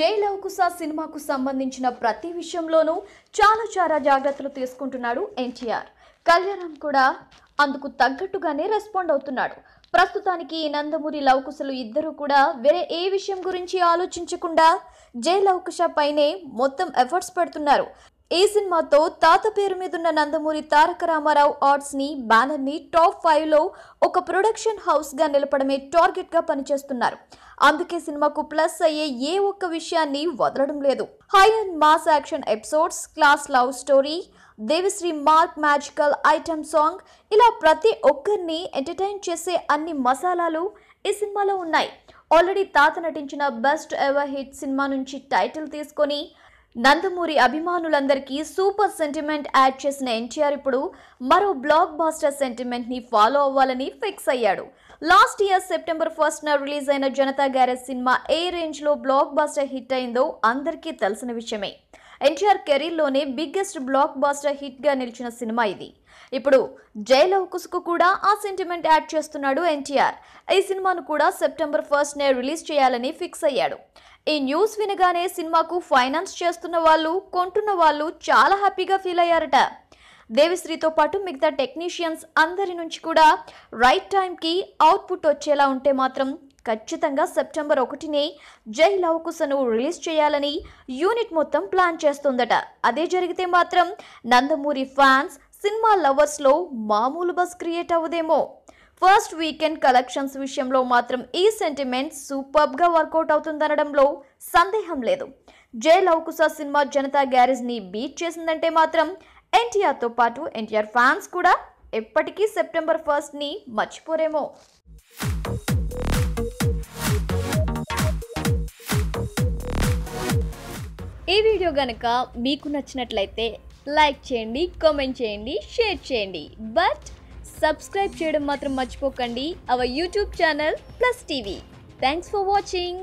జై లవకుశ సినిమాకు సంబంధించిన ప్రతి విషయంలోనూ చాలా చాలా జాగ్రత్తలు తీసుకుంటున్నాడు ఎన్టీఆర్ కళ్యాణం కూడా అందుకు తగ్గట్టుగానే రెస్పాండ్ అవుతున్నాడు ప్రస్తుతానికి నందమూరి లవకుశలు ఇద్దరు కూడా వేరే ఏ విషయం గురించి ఆలోచించకుండా జై లవకుశ పైనే మొత్తం ఎఫర్ట్స్ పెడుతున్నారు ఈ సినిమాతో తాత పేరు మీదున్న నందమూరి తారక రామారావు ఆర్ట్స్ ని బ్యానర్ ని టాప్ ఫైవ్ లో ఒక ప్రొడక్షన్ హౌస్ గా నిలపడమే టార్గెట్ గా పనిచేస్తున్నారు అందుకే సినిమాకు ప్లస్ అయ్యే ఏ ఒక్క విషయాన్ని వదలడం లేదు high and mass action episodes class love story Devi Sri mark magical item song ఇలా ప్రతి ఒక్కరిని ఎంటర్టైన్ చేసే అన్ని మసాలాలు ఈ సినిమాలో ఉన్నాయి ఆల్రెడీ తాత నటించిన బెస్ట్ ఎవర్ హిట్ సినిమా నుంచి టైటిల్ తీసుకొని నందమూరి అభిమానులందరికీ సూపర్ సెంటిమెంట్ యాడ్ చేసిన ఎన్టీఆర్ ఇప్పుడు మరో బ్లాక్ బాస్టర్ సెంటిమెంట్ ని ఫాలో అవ్వాలని ఫిక్స్ అయ్యాడు లాస్ట్ ఇయర్ సెప్టెంబర్ ఫస్ట్ న రిలీజ్ అయిన జనతా గ్యారేజ్ సినిమా ఏ రేంజ్ లో బ్లాక్ బాస్టర్ హిట్ అయిందో అందరికీ తెలిసిన విషయమే ఎన్టీఆర్ కెరీర్లోనే బిగ్గెస్ట్ బ్లాక్ బాస్టర్ హిట్గా నిలిచిన సినిమా ఇది ఇప్పుడు కుసుకు కూడా ఆ సెంటిమెంట్ యాడ్ చేస్తున్నాడు ఎన్టీఆర్ ఈ సినిమాను కూడా సెప్టెంబర్ ఫస్ట్ నే రిలీజ్ చేయాలని ఫిక్స్ అయ్యాడు ఈ న్యూస్ వినగానే సినిమాకు ఫైనాన్స్ చేస్తున్న వాళ్ళు కొంటున్న వాళ్ళు చాలా హ్యాపీగా ఫీల్ అయ్యారట దేవిశ్రీతో పాటు మిగతా టెక్నీషియన్స్ అందరి నుంచి కూడా రైట్ టైంకి అవుట్పుట్ వచ్చేలా ఉంటే మాత్రం ఖచ్చితంగా సెప్టెంబర్ ఒకటినే జై లవ్ కుసను రిలీజ్ చేయాలని యూనిట్ మొత్తం ప్లాన్ చేస్తోందట అదే జరిగితే మాత్రం నందమూరి ఫ్యాన్స్ సినిమా లవర్స్లో మామూలు బస్ క్రియేట్ అవ్వదేమో ఫస్ట్ వీకెండ్ కలెక్షన్స్ విషయంలో మాత్రం ఈ సెంటిమెంట్ సూపర్బ్గా వర్కౌట్ అవుతుందనడంలో సందేహం లేదు జయ లౌకుసా సినిమా జనతా గ్యారేజ్ని బీట్ చేసిందంటే మాత్రం ఎన్టీఆర్తో పాటు ఎన్టీఆర్ ఫ్యాన్స్ కూడా ఎప్పటికీ సెప్టెంబర్ ఫస్ట్ని మర్చిపోరేమో ఈ వీడియో కనుక మీకు నచ్చినట్లయితే లైక్ చేయండి కామెంట్ చేయండి షేర్ చేయండి బట్ సబ్స్క్రైబ్ చేయడం మాత్రం మర్చిపోకండి our YouTube channel plus TV thanks for watching